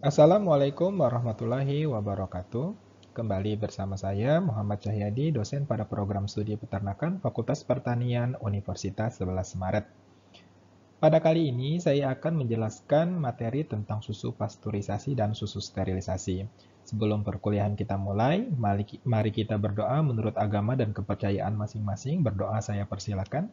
Assalamualaikum warahmatullahi wabarakatuh. Kembali bersama saya Muhammad Cahyadi, dosen pada program studi peternakan Fakultas Pertanian Universitas 11 Maret. Pada kali ini saya akan menjelaskan materi tentang susu pasteurisasi dan susu sterilisasi. Sebelum perkuliahan kita mulai, mari kita berdoa menurut agama dan kepercayaan masing-masing. Berdoa saya persilakan.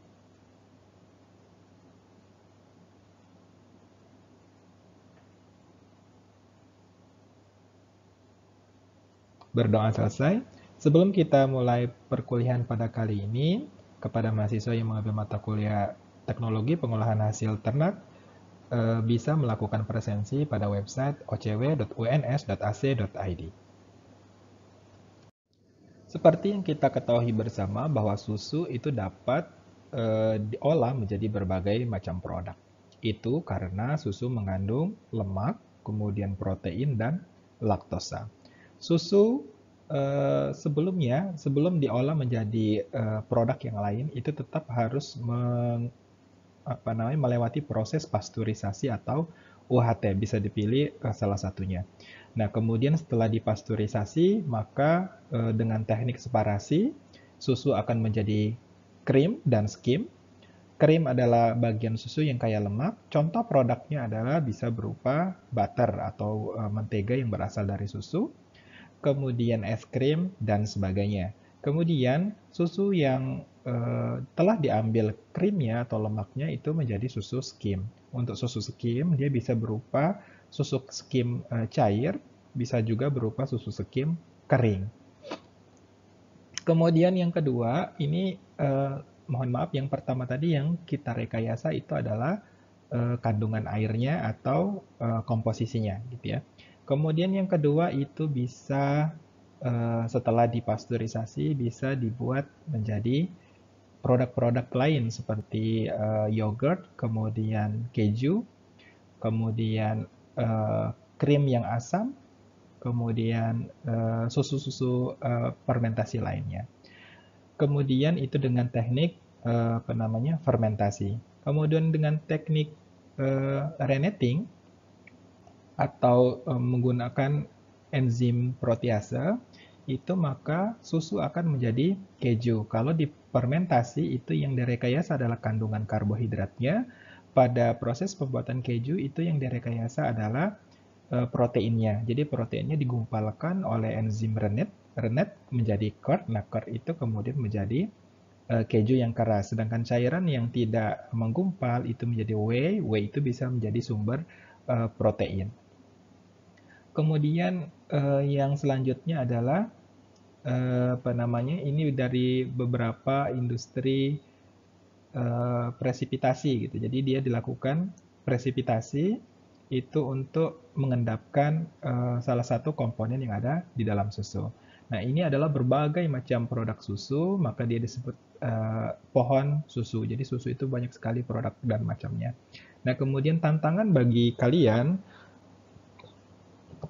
berdoa selesai. Sebelum kita mulai perkuliahan pada kali ini, kepada mahasiswa yang mengambil mata kuliah teknologi pengolahan hasil ternak, eh, bisa melakukan presensi pada website ocw.uns.ac.id. Seperti yang kita ketahui bersama bahwa susu itu dapat e, diolah menjadi berbagai macam produk. Itu karena susu mengandung lemak, kemudian protein, dan laktosa. Susu eh, sebelumnya, sebelum diolah menjadi eh, produk yang lain, itu tetap harus meng, apa namanya, melewati proses pasteurisasi atau UHT bisa dipilih eh, salah satunya. Nah, kemudian setelah dipasturisasi, maka uh, dengan teknik separasi, susu akan menjadi krim dan skim. Krim adalah bagian susu yang kaya lemak. Contoh produknya adalah bisa berupa butter atau eh, mentega yang berasal dari susu kemudian es krim, dan sebagainya. Kemudian susu yang e, telah diambil krimnya atau lemaknya itu menjadi susu skim. Untuk susu skim dia bisa berupa susu skim e, cair, bisa juga berupa susu skim kering. Kemudian yang kedua, ini eh, mohon maaf yang pertama tadi yang kita rekayasa itu adalah eh, kandungan airnya atau eh, komposisinya gitu ya. Kemudian yang kedua itu bisa eh, setelah dipasturisasi bisa dibuat menjadi produk-produk lain seperti eh, yogurt, kemudian keju, kemudian eh, krim yang asam, kemudian susu-susu fermentasi lainnya. Kemudian itu dengan teknik apa namanya fermentasi. Kemudian dengan teknik renetting atau e, menggunakan enzim protease itu maka susu akan menjadi keju. Kalau dipermentasi itu yang direkayasa adalah kandungan karbohidratnya. Pada proses pembuatan keju itu yang direkayasa adalah eh, proteinnya. Jadi proteinnya digumpalkan oleh enzim rennet, rennet menjadi curd. Nah, curd itu kemudian menjadi eh, keju yang keras. Sedangkan cairan yang tidak menggumpal itu menjadi whey. Whey itu bisa menjadi sumber protein. Kemudian uh, yang selanjutnya adalah uh, apa namanya? Ini dari beberapa industri uh, presipitasi gitu. Jadi dia dilakukan presipitasi itu untuk mengendapkan uh, salah satu komponen yang ada di dalam susu. Nah, ini adalah berbagai macam produk susu, maka dia disebut uh, pohon susu. Jadi susu itu banyak sekali produk dan macamnya. Nah, kemudian tantangan bagi kalian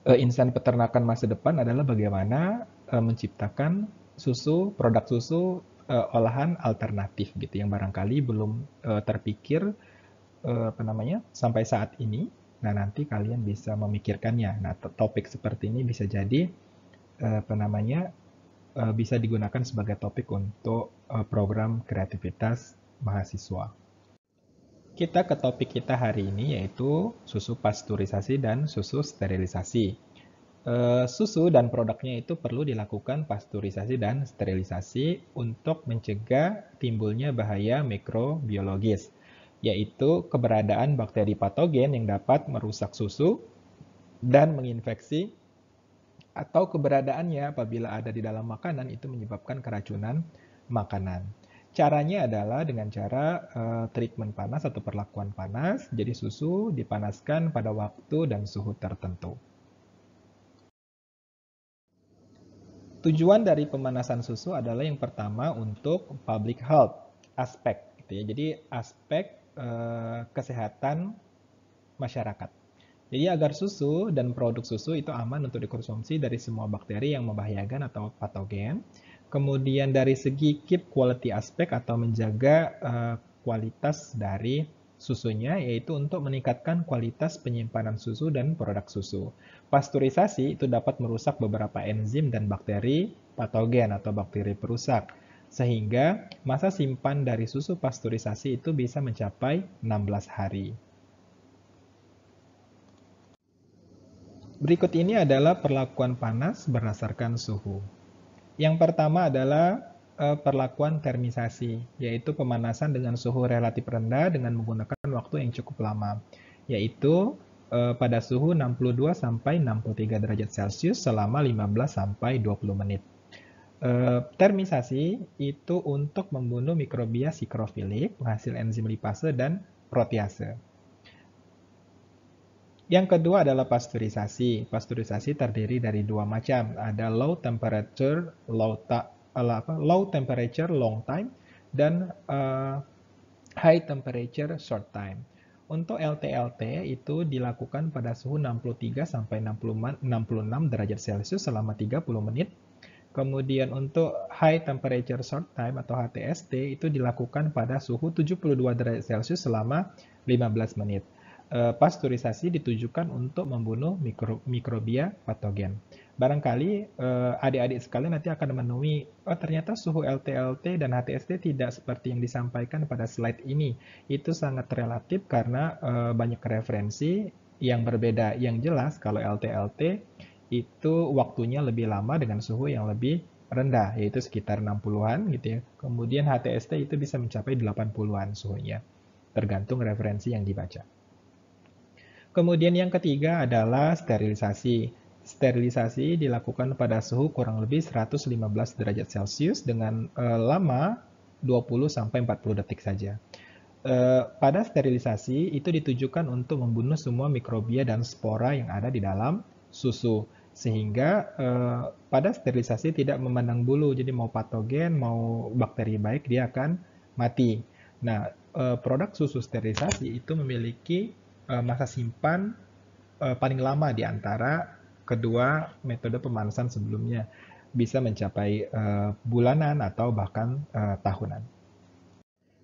Eh, insan peternakan masa depan adalah bagaimana eh, menciptakan susu, produk susu eh, olahan alternatif gitu yang barangkali belum terpikir apa namanya sampai saat ini. Nah, nanti kalian bisa memikirkannya. Nah, topik seperti ini bisa jadi apa namanya bisa digunakan sebagai topik untuk program kreativitas mahasiswa. Kita ke topik kita hari ini yaitu susu pasteurisasi dan susu sterilisasi. E, susu dan produknya itu perlu dilakukan pasteurisasi dan sterilisasi untuk mencegah timbulnya bahaya mikrobiologis, yaitu keberadaan bakteri patogen yang dapat merusak susu dan menginfeksi atau keberadaannya apabila ada di dalam makanan itu menyebabkan keracunan makanan. Caranya adalah dengan cara uh, treatment panas atau perlakuan panas, jadi susu dipanaskan pada waktu dan suhu tertentu. Tujuan dari pemanasan susu adalah yang pertama untuk public health aspek, gitu ya. Jadi aspek uh, kesehatan masyarakat. Jadi agar susu dan produk susu itu aman untuk dikonsumsi dari semua bakteri yang membahayakan atau patogen Kemudian dari segi keep quality aspect atau menjaga uh, kualitas dari susunya yaitu untuk meningkatkan kualitas penyimpanan susu dan produk susu. Pasteurisasi itu dapat merusak beberapa enzim dan bakteri patogen atau bakteri perusak sehingga masa simpan dari susu pasteurisasi itu bisa mencapai 16 hari. Berikut ini adalah perlakuan panas berdasarkan suhu. Yang pertama adalah eh, perlakuan termisasi, yaitu pemanasan dengan suhu relatif rendah dengan menggunakan waktu yang cukup lama, yaitu eh, pada suhu 62 sampai 63 derajat Celcius selama 15 sampai 20 menit. Eh, termisasi itu untuk membunuh mikrobia sikrofilik, penghasil enzim lipase dan protease. Yang kedua adalah pasteurisasi. Pasteurisasi terdiri dari dua macam. Ada low temperature, low ta, apa, low temperature long time dan uh, high temperature short time. Untuk LTLT itu dilakukan pada suhu 63 sampai 66 derajat Celcius selama 30 menit. Kemudian untuk high temperature short time atau HTST itu dilakukan pada suhu 72 derajat Celcius selama 15 menit. Eh, pasteurisasi ditujukan untuk membunuh mikro, mikrobia patogen. Barangkali eh, adik-adik sekalian nanti akan menemui, oh ternyata suhu LTLT dan HTST tidak seperti yang disampaikan pada slide ini. Itu sangat relatif karena eh, banyak referensi yang berbeda. Yang jelas kalau LTLT itu waktunya lebih lama dengan suhu yang lebih rendah yaitu sekitar 60-an gitu ya. Kemudian HTST itu bisa mencapai 80-an suhunya tergantung referensi yang dibaca. Kemudian yang ketiga adalah sterilisasi. Sterilisasi dilakukan pada suhu kurang lebih 115 derajat Celcius dengan e, lama 20 sampai 40 detik saja. Eh, pada sterilisasi itu ditujukan untuk membunuh semua mikrobia dan spora yang ada di dalam susu sehingga eh, pada sterilisasi tidak memandang bulu jadi mau patogen mau bakteri baik dia akan mati nah eh, produk susu sterilisasi itu memiliki Eh, masa simpan eh, paling lama di antara kedua metode pemanasan sebelumnya bisa mencapai eh, bulanan atau bahkan tahunan.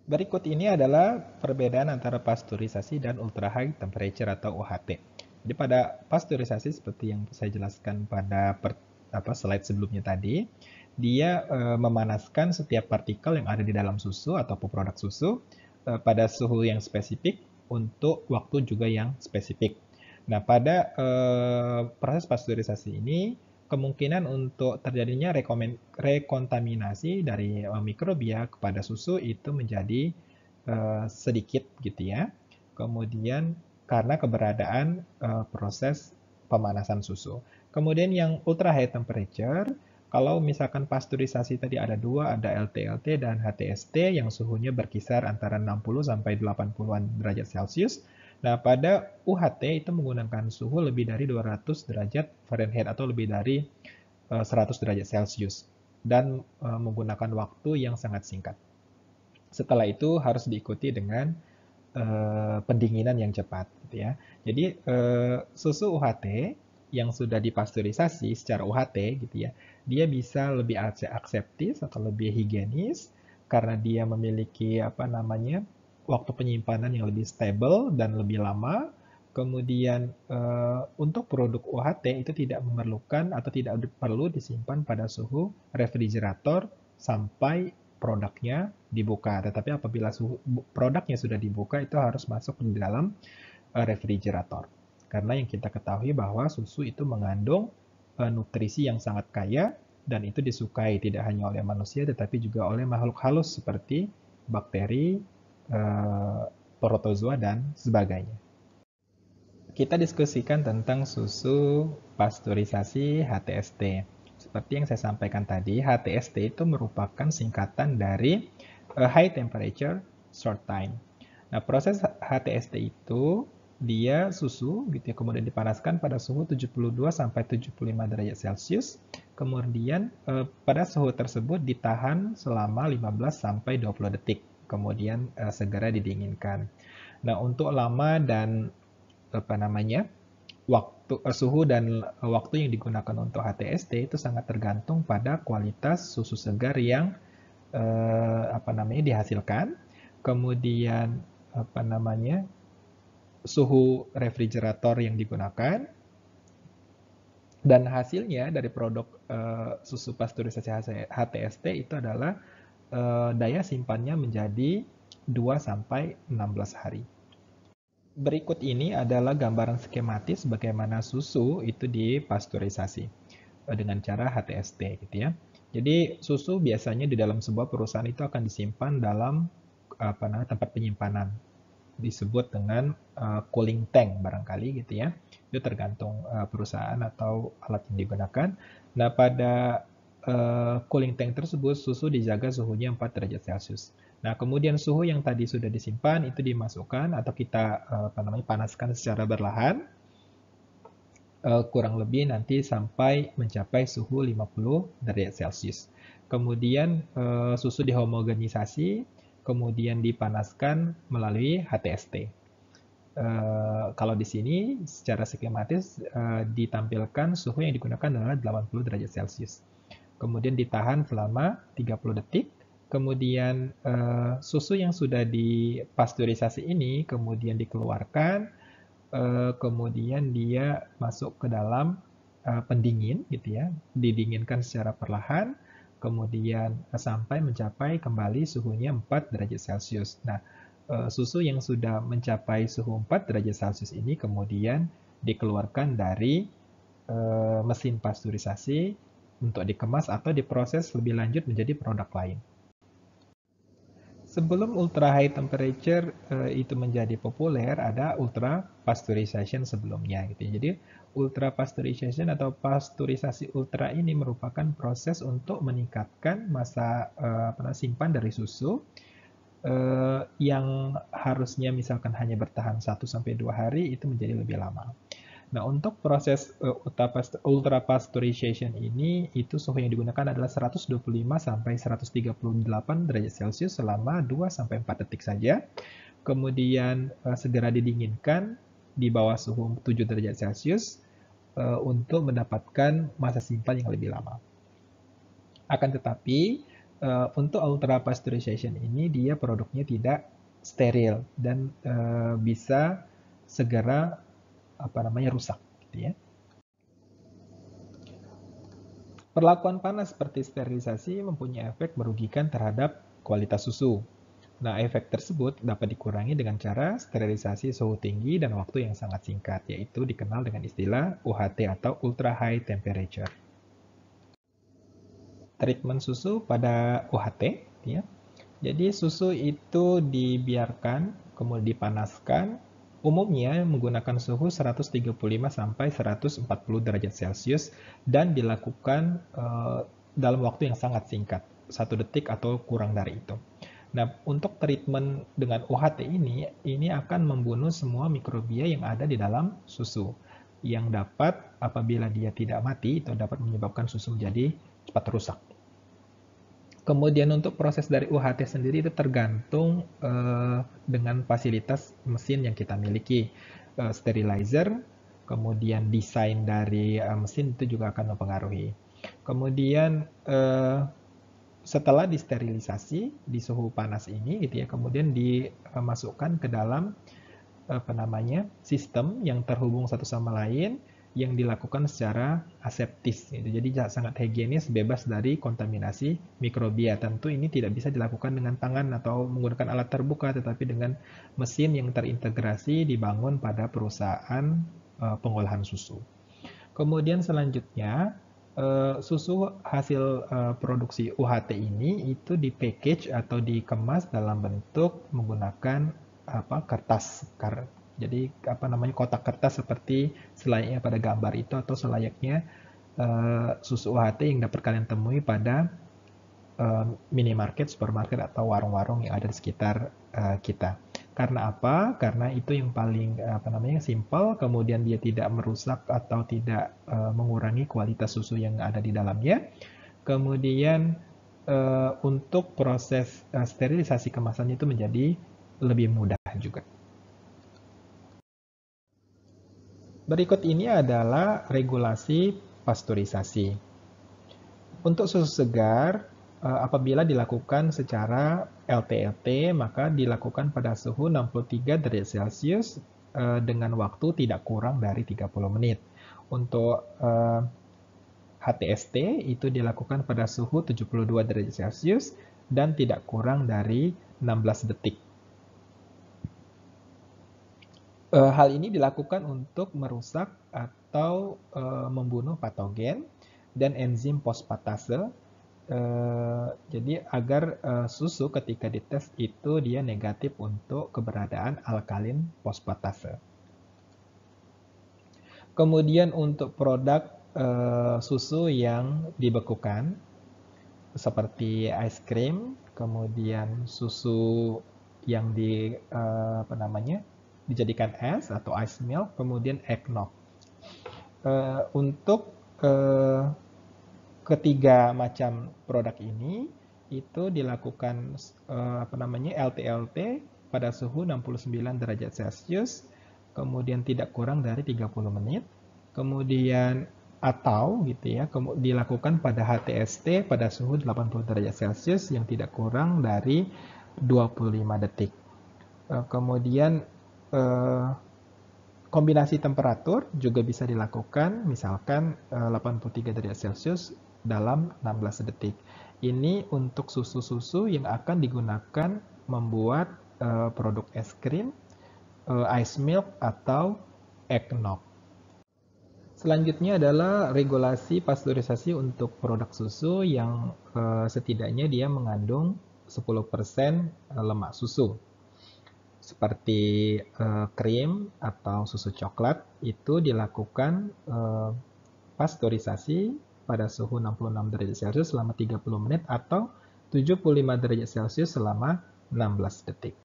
Berikut ini adalah perbedaan antara pasteurisasi dan ultra high temperature atau UHT. Jadi pada pasteurisasi seperti yang saya jelaskan pada per, apa, slide sebelumnya tadi, dia e, memanaskan setiap partikel yang ada di dalam susu atau produk susu e, pada suhu yang spesifik untuk waktu juga yang spesifik. Nah, pada eh, proses pasteurisasi ini kemungkinan untuk terjadinya rekontaminasi dari eh, mikrobia kepada susu itu menjadi eh, sedikit gitu ya. Kemudian karena keberadaan eh, proses pemanasan susu. Kemudian yang ultra high temperature kalau misalkan pasteurisasi tadi ada dua, ada LTLT dan HTST yang suhunya berkisar antara 60 sampai 80-an derajat Celcius. Nah, pada UHT itu menggunakan suhu lebih dari 200 derajat Fahrenheit atau lebih dari 100 eh, derajat Celcius dan eh, menggunakan waktu yang sangat singkat. Setelah itu harus diikuti dengan eh, pendinginan yang cepat gitu ya. Jadi susu UHT yang sudah dipasturisasi secara UHT gitu ya, dia bisa lebih aseptis atau lebih higienis karena dia memiliki apa namanya waktu penyimpanan yang lebih stable dan lebih lama. Kemudian uh, untuk produk UHT itu tidak memerlukan atau tidak perlu disimpan pada suhu refrigerator sampai produknya dibuka. Tetapi apabila suhu, produknya sudah dibuka itu harus masuk ke dalam eh, refrigerator. Karena yang kita ketahui bahwa susu itu mengandung uh, nutrisi yang sangat kaya dan itu disukai tidak hanya oleh manusia tetapi juga oleh makhluk halus seperti bakteri, uh, protozoa dan sebagainya. Kita diskusikan tentang susu pasteurisasi HTST. Seperti yang saya sampaikan tadi, HTST itu merupakan singkatan dari eh, High Temperature Short Time. Nah, proses HTST itu dia susu gitu ya kemudian dipanaskan pada suhu 72 sampai 75 derajat Celcius. Kemudian eh, pada suhu tersebut ditahan selama 15 sampai 20 detik. Kemudian eh, segera didinginkan. Nah, untuk lama dan apa namanya? waktu eh, suhu dan eh, waktu yang digunakan untuk HTST itu sangat tergantung pada kualitas susu segar yang eh, apa namanya dihasilkan. Kemudian apa namanya? suhu refrigerator yang digunakan, dan hasilnya dari produk uh, susu pasteurisasi HTST itu adalah uh, daya simpannya menjadi 2 sampai 16 hari. Berikut ini adalah gambaran skematis bagaimana susu itu dipasteurisasi eh, dengan cara HTST gitu ya. Jadi susu biasanya di dalam sebuah perusahaan itu akan disimpan dalam apa namanya tempat penyimpanan disebut dengan uh, cooling tank barangkali gitu ya. Itu tergantung uh, perusahaan atau alat yang digunakan. Nah, pada uh, cooling tank tersebut susu dijaga suhunya 4 derajat Celcius. Nah, kemudian suhu yang tadi sudah disimpan itu dimasukkan atau kita uh, apa namanya panaskan secara berlahan uh, kurang lebih nanti sampai mencapai suhu 50 derajat Celcius. Kemudian uh, susu dihomogenisasi kemudian dipanaskan melalui HTST. Uh, eh, kalau di sini secara skematis uh, ditampilkan suhu yang digunakan adalah 80 derajat Celcius. Kemudian ditahan selama 30 detik. Kemudian uh, susu yang sudah dipasturisasi ini kemudian dikeluarkan, kemudian dia masuk ke dalam pendingin gitu ya, didinginkan secara perlahan kemudian eh, sampai mencapai kembali suhunya 4 derajat Celcius. Nah, eh, susu yang sudah mencapai suhu 4 derajat Celcius ini kemudian dikeluarkan dari eh, mesin pasteurisasi untuk dikemas atau diproses lebih lanjut menjadi produk lain. Sebelum ultra high temperature eh, itu menjadi populer, ada ultra pasteurization sebelumnya gitu. Ya. Jadi ultra pasteurization atau pasteurisasi ultra ini merupakan proses untuk meningkatkan masa eh, simpan dari susu eh, yang harusnya misalkan hanya bertahan 1 sampai 2 hari itu menjadi lebih lama. Nah, untuk proses eh, ultra pasteurization ini, itu suhu yang digunakan adalah 125 sampai 138 derajat Celcius selama 2 sampai 4 detik saja. Kemudian eh, segera didinginkan di bawah suhu 7 derajat Celcius eh, untuk mendapatkan masa simpan yang lebih lama. Akan tetapi, untuk ultra pasteurization ini dia produknya tidak steril dan bisa segera apa namanya rusak gitu ya. Perlakuan panas seperti sterilisasi mempunyai efek merugikan terhadap kualitas susu. Nah, efek tersebut dapat dikurangi dengan cara sterilisasi suhu tinggi dan waktu yang sangat singkat, yaitu dikenal dengan istilah UHT atau Ultra High Temperature. Treatment susu pada UHT, gitu ya. Jadi susu itu dibiarkan, kemudian dipanaskan, Umumnya menggunakan suhu 135 sampai 140 derajat Celcius dan dilakukan uh, dalam waktu yang sangat singkat, satu detik atau kurang dari itu. Nah, untuk treatment dengan UHT ini, ini akan membunuh semua mikrobia yang ada di dalam susu yang dapat apabila dia tidak mati itu dapat menyebabkan susu menjadi cepat rusak. Kemudian untuk proses dari UHT sendiri itu tergantung uh, dengan fasilitas mesin yang kita miliki. Uh, sterilizer, kemudian desain dari uh, mesin itu juga akan mempengaruhi. Kemudian setelah disterilisasi di suhu panas ini gitu ya, kemudian dimasukkan ke dalam apa namanya sistem yang terhubung satu sama lain yang dilakukan secara aseptis. Gitu. Jadi sangat higienis, bebas dari kontaminasi mikrobia. Tentu ini tidak bisa dilakukan dengan tangan atau menggunakan alat terbuka, tetapi dengan mesin yang terintegrasi dibangun pada perusahaan eh, pengolahan susu. Kemudian selanjutnya, eh, susu hasil eh, produksi UHT ini itu di package atau dikemas dalam bentuk menggunakan apa kertas jadi apa namanya kotak kertas seperti selayaknya eh, pada gambar itu atau selayaknya uh, susu UHT yang dapat kalian temui pada uh, minimarket, supermarket atau warung-warung yang ada di sekitar uh, kita. Karena apa? Karena itu yang paling apa namanya simple, kemudian dia tidak merusak atau tidak uh, mengurangi kualitas susu yang ada di dalamnya. Kemudian uh, untuk proses uh, sterilisasi kemasannya itu menjadi lebih mudah juga. Berikut ini adalah regulasi pasteurisasi. Untuk susu segar, eh, apabila dilakukan secara LTLT, maka dilakukan pada suhu 63 derajat Celcius eh, dengan waktu tidak kurang dari 30 menit. Untuk HTST eh, itu dilakukan pada suhu 72 derajat Celcius dan tidak kurang dari 16 detik. Eh, hal ini dilakukan untuk merusak atau eh, membunuh patogen dan enzim fosfatase. Eh, jadi agar susu ketika dites itu dia negatif untuk keberadaan alkalin fosfatase. Kemudian untuk produk susu yang dibekukan seperti ice cream, kemudian susu yang di apa namanya? dijadikan es atau ice milk, kemudian eggnog. Uh, untuk uh, ketiga macam produk ini itu dilakukan uh, apa namanya LTLT pada suhu 69 derajat Celcius, kemudian tidak kurang dari 30 menit, kemudian atau gitu ya dilakukan pada HTST pada suhu 80 derajat Celcius yang tidak kurang dari 25 detik. Kemudian Eh, kombinasi temperatur juga bisa dilakukan, misalkan 83 eh, derajat Celcius dalam 16 detik. Ini untuk susu-susu yang akan digunakan membuat eh, produk es krim, ice milk, atau eggnog. Selanjutnya adalah regulasi pasteurisasi untuk produk susu yang setidaknya dia mengandung 10% lemak susu seperti uh, krim atau susu coklat itu dilakukan uh, eh, pasteurisasi pada suhu 66 derajat Celcius selama 30 menit atau 75 derajat Celcius selama 16 detik.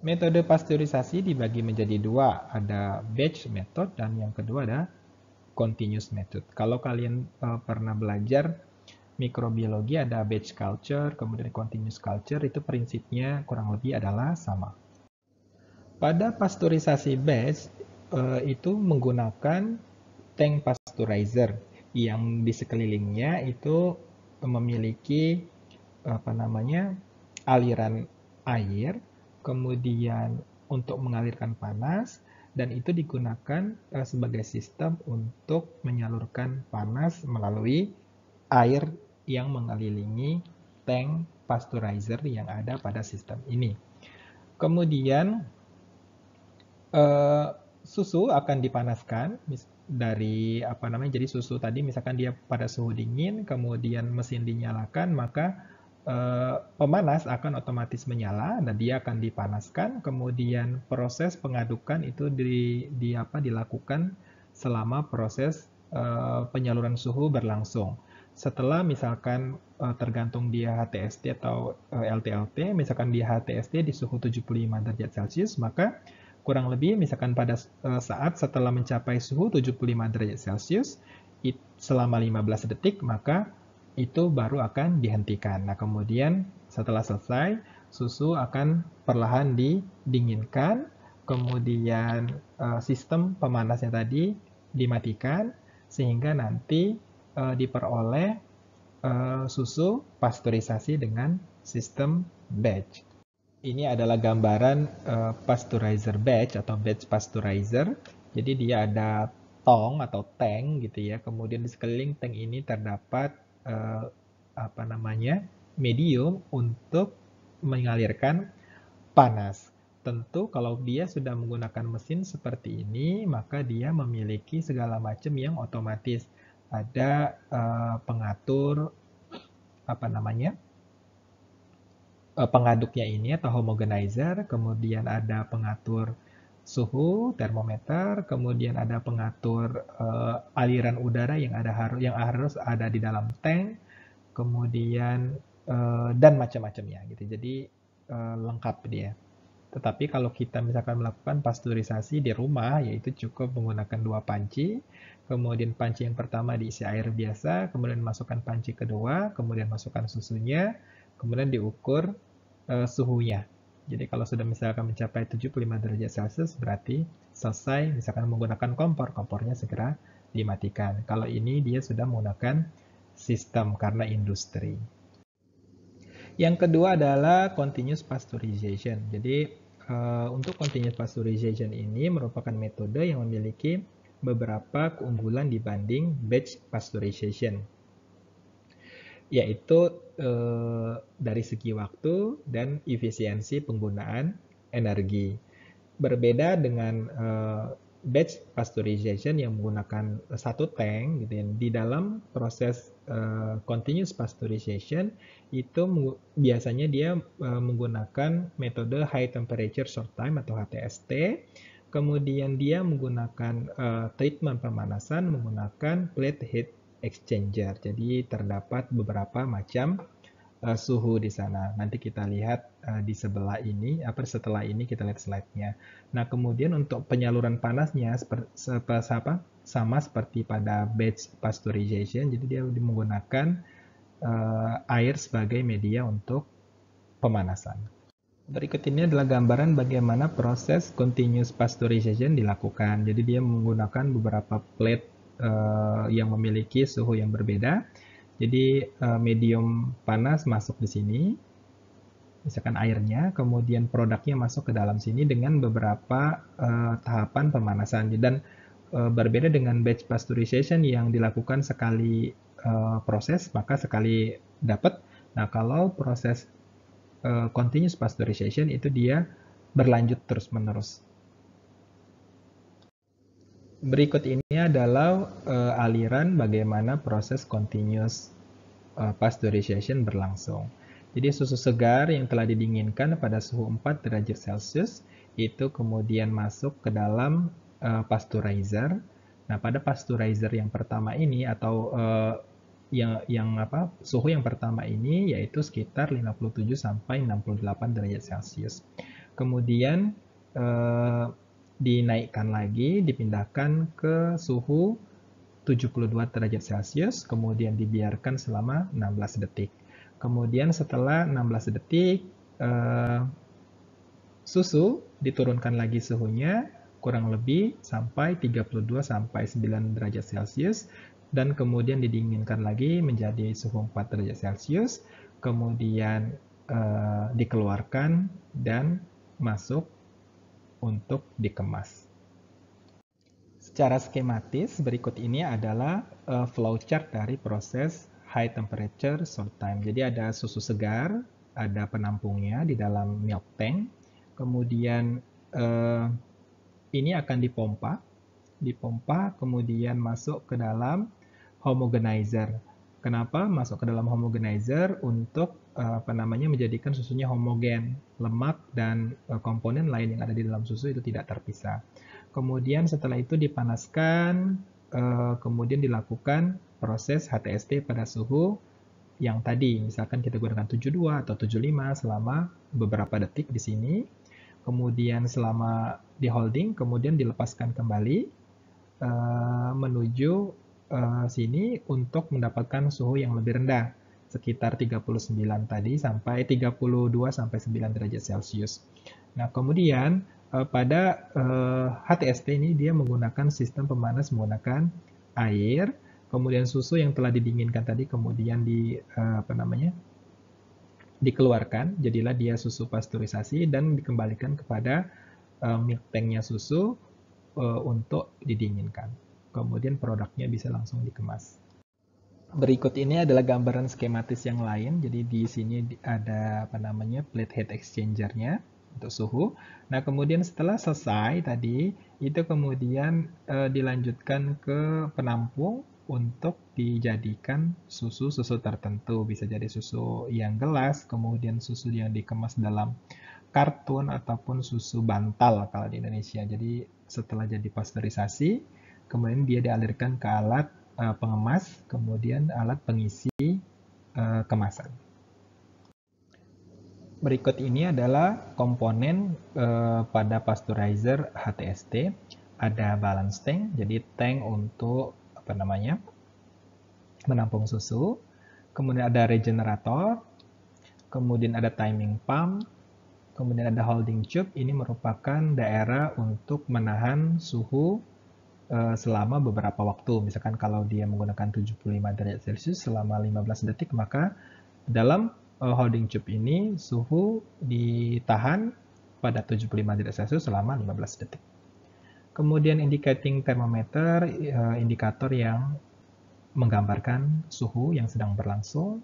Metode pasteurisasi dibagi menjadi dua, ada batch method dan yang kedua ada continuous method. Kalau kalian uh, pernah belajar mikrobiologi ada batch culture, kemudian continuous culture itu prinsipnya kurang lebih adalah sama. Pada pasteurisasi batch eh, itu menggunakan tank pasteurizer yang di sekelilingnya itu memiliki apa namanya aliran air, kemudian untuk mengalirkan panas dan itu digunakan eh, sebagai sistem untuk menyalurkan panas melalui air yang mengelilingi tank pasteurizer yang ada pada sistem ini. Kemudian Eh, susu akan dipanaskan dari apa namanya jadi susu tadi misalkan dia pada suhu dingin kemudian mesin dinyalakan maka eh, pemanas akan otomatis menyala dan dia akan dipanaskan kemudian proses pengadukan itu di, di apa dilakukan selama proses eh, penyaluran suhu berlangsung setelah misalkan tergantung dia HTST atau LTLT misalkan dia HTST di suhu 75 derajat Celcius maka kurang lebih misalkan pada eh, saat setelah mencapai suhu 75 derajat Celcius selama 15 detik maka itu baru akan dihentikan. Nah, kemudian setelah selesai susu akan perlahan didinginkan, kemudian eh, sistem pemanasnya tadi dimatikan sehingga nanti eh, diperoleh susu pasteurisasi dengan sistem batch ini adalah gambaran uh, pasteurizer batch atau batch pasteurizer. Jadi dia ada tong atau tank gitu ya. Kemudian di sekeliling tank ini terdapat uh, apa namanya medium untuk mengalirkan panas. Tentu kalau dia sudah menggunakan mesin seperti ini, maka dia memiliki segala macam yang otomatis. Ada uh, pengatur apa namanya Eh, pengaduknya ini atau homogenizer, kemudian ada pengatur suhu termometer, kemudian ada pengatur uh, aliran udara yang ada harus yang harus ada di dalam tank, kemudian uh, dan macam-macamnya gitu. Jadi uh, lengkap dia. Tetapi kalau kita misalkan melakukan pasteurisasi di rumah, yaitu cukup menggunakan dua panci, kemudian panci yang pertama diisi air biasa, kemudian masukkan panci kedua, kemudian masukkan susunya, kemudian diukur uh, eh, suhunya. Jadi kalau sudah misalkan mencapai 75 derajat Celcius berarti selesai misalkan menggunakan kompor, kompornya segera dimatikan. Kalau ini dia sudah menggunakan sistem karena industri. Yang kedua adalah continuous pasteurization. Jadi uh, untuk continuous pasteurization ini merupakan metode yang memiliki beberapa keunggulan dibanding batch pasteurization yaitu eh, dari segi waktu dan efisiensi penggunaan energi. Berbeda dengan eh, batch pasteurization yang menggunakan satu tank gitu ya. Di dalam proses eh, continuous pasteurization itu biasanya dia eh, menggunakan metode high temperature short time atau HTST. Kemudian dia menggunakan uh, treatment pemanasan menggunakan plate heat exchanger. Jadi terdapat beberapa macam uh, suhu di sana. Nanti kita lihat uh, di sebelah ini, apa setelah ini kita lihat slide-nya. Nah, kemudian untuk penyaluran panasnya seperti seper, apa? Sama seperti pada batch pasteurization. Jadi dia menggunakan uh, air sebagai media untuk pemanasan. Berikut ini adalah gambaran bagaimana proses continuous pasteurization dilakukan. Jadi dia menggunakan beberapa plate uh, yang memiliki suhu yang berbeda. Jadi uh, medium panas masuk di sini, misalkan airnya, kemudian produknya masuk ke dalam sini dengan beberapa uh, tahapan pemanasan. Dan uh, berbeda dengan batch pasteurization yang dilakukan sekali uh, proses, maka sekali dapat. Nah kalau proses uh, continuous pasteurization itu dia berlanjut terus-menerus berikut ini adalah uh, aliran bagaimana proses continuous uh, eh, pasteurization berlangsung. Jadi susu segar yang telah didinginkan pada suhu 4 derajat Celcius itu kemudian masuk ke dalam uh, eh, pasteurizer. Nah, pada pasteurizer yang pertama ini atau uh, yang yang apa? suhu yang pertama ini yaitu sekitar 57 sampai 68 derajat Celcius. Kemudian uh, dinaikkan lagi, dipindahkan ke suhu 72 derajat Celcius, kemudian dibiarkan selama 16 detik. Kemudian setelah 16 detik, eh, susu diturunkan lagi suhunya kurang lebih sampai 32 sampai 9 derajat Celcius dan kemudian didinginkan lagi menjadi suhu 4 derajat Celcius, kemudian eh, dikeluarkan dan masuk untuk dikemas. Secara skematis, berikut ini adalah eh, flowchart dari proses high temperature short time. Jadi ada susu segar, ada penampungnya di dalam milk tank, kemudian eh, ini akan dipompa, dipompa kemudian masuk ke dalam homogenizer. Kenapa? Masuk ke dalam homogenizer untuk eh, apa namanya menjadikan susunya homogen, lemak dan eh, komponen lain yang ada di dalam susu itu tidak terpisah. Kemudian setelah itu dipanaskan, eh, kemudian dilakukan proses HTST pada suhu yang tadi, misalkan kita gunakan 72 atau 75 selama beberapa detik di sini, kemudian selama di holding, kemudian dilepaskan kembali menuju Eh, sini untuk mendapatkan suhu yang lebih rendah, sekitar 39 tadi sampai 32 sampai 9 derajat Celcius. Nah, kemudian eh, pada HTST eh, ini dia menggunakan sistem pemanas menggunakan air, kemudian susu yang telah didinginkan tadi kemudian di apa namanya? dikeluarkan, jadilah dia susu pasteurisasi dan dikembalikan kepada uh, milk tanknya susu untuk didinginkan kemudian produknya bisa langsung dikemas. Berikut ini adalah gambaran skematis yang lain. Jadi di sini ada apa namanya plate heat exchanger-nya untuk suhu. Nah, kemudian setelah selesai tadi, itu kemudian e, dilanjutkan ke penampung untuk dijadikan susu-susu tertentu. Bisa jadi susu yang gelas, kemudian susu yang dikemas dalam kartun ataupun susu bantal kalau di Indonesia. Jadi setelah jadi pasteurisasi, kemudian dia dialirkan ke alat eh, pengemas, kemudian alat pengisi eh, kemasan. Berikut ini adalah komponen eh, pada pasteurizer HTST. Ada balance tank, jadi tank untuk apa namanya menampung susu. Kemudian ada regenerator, kemudian ada timing pump, kemudian ada holding tube. Ini merupakan daerah untuk menahan suhu Eh, selama beberapa waktu. Misalkan kalau dia menggunakan 75 derajat Celcius selama 15 detik, maka dalam eh, holding tube ini suhu ditahan pada 75 derajat Celcius selama 15 detik. Kemudian indicating thermometer, eh, indikator yang menggambarkan suhu yang sedang berlangsung.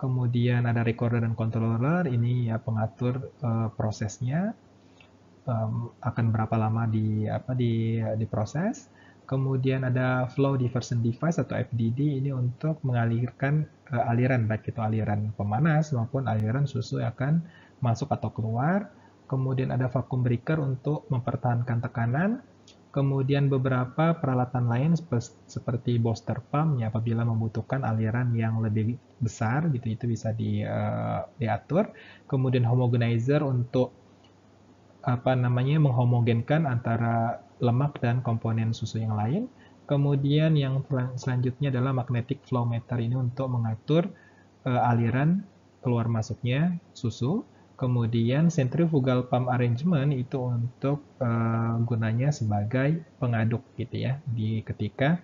Kemudian ada recorder dan controller, ini ya pengatur uh, prosesnya um, akan berapa lama di apa di diproses Kemudian ada flow diversion device atau FDD ini untuk mengalirkan uh, aliran baik itu aliran pemanas maupun aliran susu yang akan masuk atau keluar. Kemudian ada vacuum breaker untuk mempertahankan tekanan. Kemudian beberapa peralatan lain seperti booster pump ya apabila membutuhkan aliran yang lebih besar gitu itu bisa di, uh, diatur. Kemudian homogenizer untuk apa namanya menghomogenkan antara lemak dan komponen susu yang lain. Kemudian yang selanjutnya adalah magnetic flow meter ini untuk mengatur uh, aliran keluar masuknya susu. Kemudian centrifugal pump arrangement itu untuk uh, gunanya sebagai pengaduk gitu ya di ketika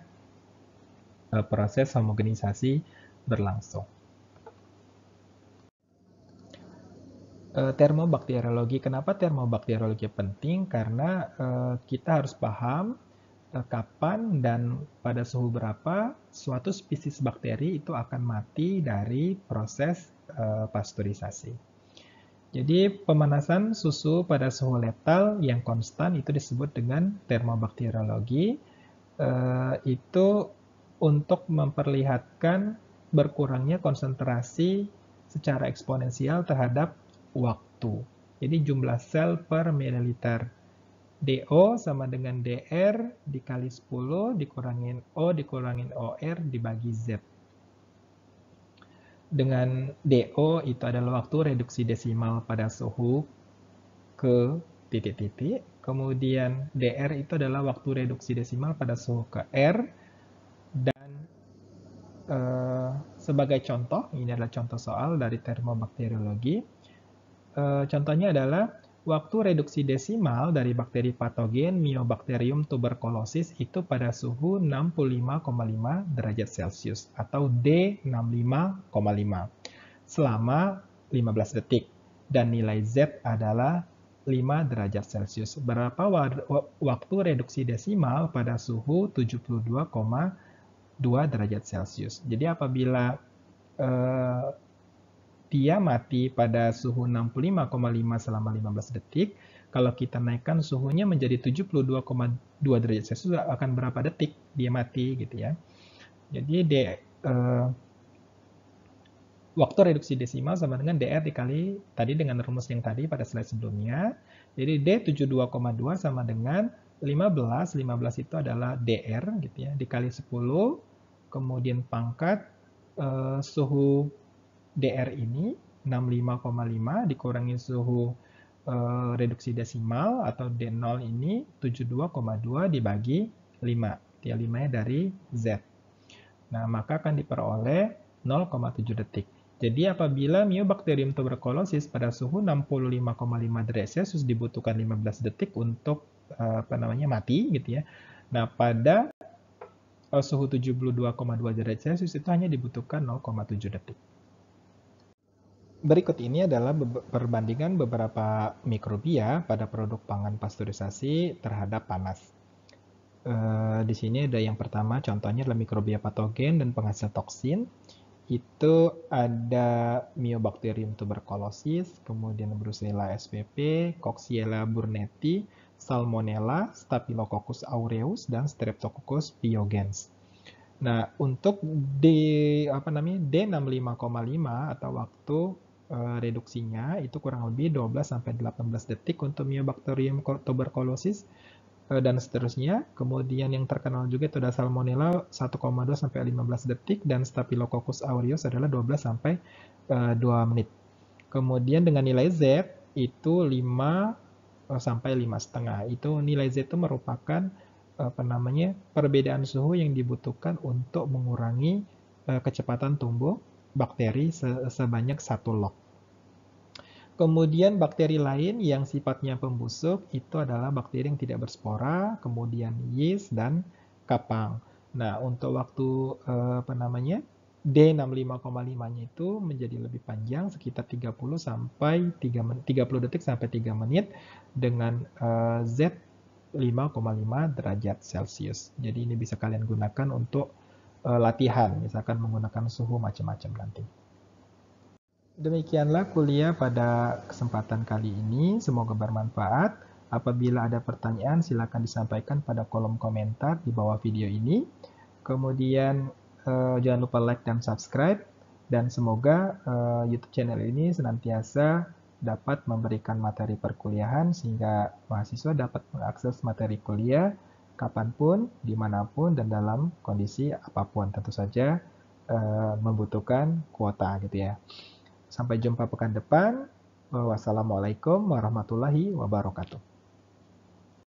uh, proses homogenisasi berlangsung. uh, termobakteriologi. Kenapa termobakteriologi penting? Karena eh, kita harus paham eh, kapan dan pada suhu berapa suatu spesies bakteri itu akan mati dari proses pasteurisasi. Jadi pemanasan susu pada suhu letal yang konstan itu disebut dengan termobakteriologi. itu untuk memperlihatkan berkurangnya konsentrasi secara eksponensial terhadap waktu. Jadi jumlah sel per mililiter. DO sama dengan DR dikali 10 dikurangin O dikurangin OR dibagi Z. Dengan DO itu adalah waktu reduksi desimal pada suhu ke titik-titik. Kemudian DR itu adalah waktu reduksi desimal pada suhu ke R. Dan eh, sebagai contoh, ini adalah contoh soal dari termobakteriologi Eh, contohnya adalah waktu reduksi desimal dari bakteri patogen Myobacterium tuberculosis itu pada suhu 65,5 derajat Celcius atau D65,5 selama 15 detik dan nilai Z adalah 5 derajat Celcius. Berapa waktu reduksi desimal pada suhu 72,2 derajat Celcius. Jadi apabila eh, dia mati pada suhu 65,5 selama 15 detik, kalau kita naikkan suhunya menjadi 72,2 derajat Celcius akan berapa detik dia mati gitu ya. Jadi D, eh, waktu reduksi desimal sama dengan DR dikali tadi dengan rumus yang tadi pada slide sebelumnya. Jadi D 72,2 sama dengan 15, 15 itu adalah DR gitu ya, dikali 10, kemudian pangkat eh, suhu DR ini 65,5 dikurangi suhu e, reduksi desimal atau D0 ini 72,2 dibagi 5. Dia 5-nya dari Z. Nah, maka akan diperoleh 0,7 detik. Jadi apabila myobakterium tuberculosis pada suhu 65,5 derajat Celcius dibutuhkan 15 detik untuk eh, apa namanya mati gitu ya. Nah, pada eh, suhu 72,2 derajat Celcius itu hanya dibutuhkan 0,7 detik. Berikut ini adalah perbandingan beberapa mikrobia pada produk pangan pasteurisasi terhadap panas. E, di sini ada yang pertama, contohnya adalah mikrobia patogen dan penghasil toksin. Itu ada Myobacterium tuberculosis, kemudian Brucella spp, Coxiella burnetti, Salmonella, Staphylococcus aureus, dan Streptococcus pyogens. Nah, untuk D apa namanya D65,5 atau waktu Eh, reduksinya itu kurang lebih 12 sampai 18 detik untuk Myobacterium tuberculosis eh, dan seterusnya. Kemudian yang terkenal juga itu ada Salmonella 1,2 sampai 15 detik dan Staphylococcus aureus adalah 12 sampai 2 eh, menit. Kemudian dengan nilai Z itu 5 sampai 5 setengah. Itu nilai Z itu merupakan apa namanya perbedaan suhu yang dibutuhkan untuk mengurangi kecepatan tumbuh bakteri sebanyak satu log. Kemudian bakteri lain yang sifatnya pembusuk itu adalah bakteri yang tidak berspora, kemudian yeast dan kapang. Nah, untuk waktu eh, apa namanya? D65,5-nya itu menjadi lebih panjang sekitar 30 sampai 3 menit, 30 detik sampai 3 menit dengan eh, Z 5,5 derajat Celcius. Jadi ini bisa kalian gunakan untuk eh, latihan, misalkan menggunakan suhu macam-macam nanti. Demikianlah kuliah pada kesempatan kali ini. Semoga bermanfaat. Apabila ada pertanyaan, silakan disampaikan pada kolom komentar di bawah video ini. Kemudian, eh, jangan lupa like dan subscribe. Dan semoga eh, YouTube channel ini senantiasa dapat memberikan materi perkuliahan sehingga mahasiswa dapat mengakses materi kuliah kapanpun, dimanapun, dan dalam kondisi apapun. Tentu saja eh, membutuhkan kuota gitu ya. Sampai jumpa pekan depan. Wassalamualaikum warahmatullahi wabarakatuh.